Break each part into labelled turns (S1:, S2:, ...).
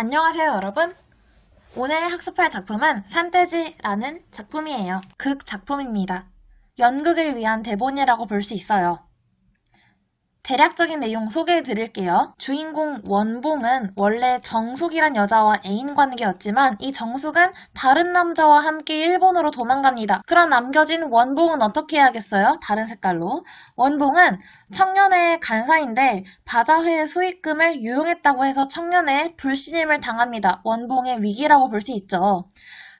S1: 안녕하세요 여러분 오늘 학습할 작품은 산돼지라는 작품이에요 극 작품입니다 연극을 위한 대본이라고 볼 수 있어요 대략적인 내용 소개해 드릴게요. 주인공 원봉은 원래 정숙이란 여자와 애인 관계였지만 이 정숙은 다른 남자와 함께 일본으로 도망갑니다. 그런 남겨진 원봉은 어떻게 해야겠어요? 다른 색깔로. 원봉은 청년회 간사인데 바자회의 수익금을 유용했다고 해서 청년회에 불신임을 당합니다. 원봉의 위기라고 볼 수 있죠.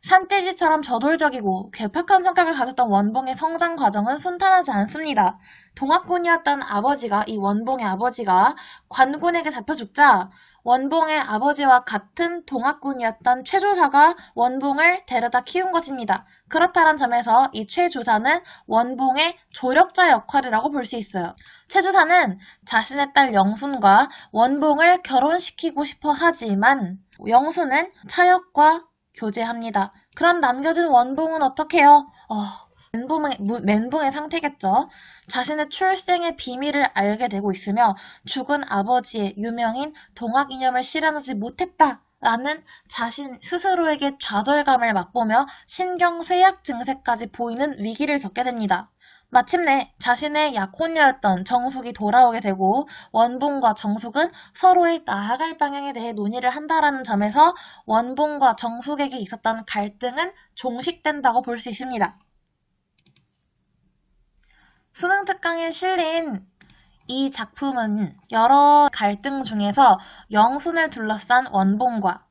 S1: 산돼지처럼 저돌적이고 괴팍한 성격을 가졌던 원봉의 성장 과정은 순탄하지 않습니다. 동학군이었던 아버지가 이 원봉의 아버지가 관군에게 잡혀 죽자 원봉의 아버지와 같은 동학군이었던 최조사가 원봉을 데려다 키운 것입니다. 그렇다는 점에서 이 최조사는 원봉의 조력자 역할이라고 볼 수 있어요. 최조사는 자신의 딸 영순과 원봉을 결혼시키고 싶어 하지만 영순은 차역과 교제합니다. 그럼 남겨진 원봉은 어떻게요? 어, 멘붕의, 멘붕의 상태겠죠. 자신의 출생의 비밀을 알게 되고 있으며 죽은 아버지의 유명인 동학 이념을 실현하지 못했다. 라는 자신 스스로에게 좌절감을 맛보며 신경쇠약 증세까지 보이는 위기를 겪게 됩니다. 마침내 자신의 약혼녀였던 정숙이 돌아오게 되고 원봉과 정숙은 서로의 나아갈 방향에 대해 논의를 한다라는 점에서 원봉과 정숙에게 있었던 갈등은 종식된다고 볼 수 있습니다. 수능 특강에 실린 이 작품은 여러 갈등 중에서 영순을 둘러싼 원본과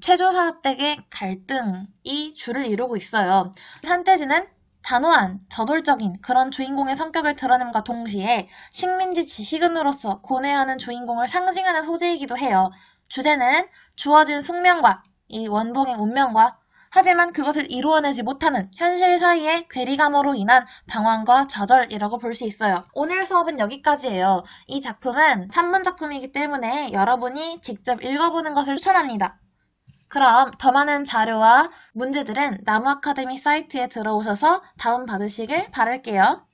S1: 최조 사업댁의 갈등이 주를 이루고 있어요. 산태지는 단호한, 저돌적인 그런 주인공의 성격을 드러냄과 동시에 식민지 지식인으로서 고뇌하는 주인공을 상징하는 소재이기도 해요. 주제는 주어진 숙명과 이 원봉의 운명과 하지만 그것을 이루어내지 못하는 현실 사이의 괴리감으로 인한 방황과 좌절이라고 볼 수 있어요. 오늘 수업은 여기까지예요. 이 작품은 산문 작품이기 때문에 여러분이 직접 읽어보는 것을 추천합니다. 그럼 더 많은 자료와 문제들은 나무 아카데미 사이트에 들어오셔서 다운받으시길 바랄게요.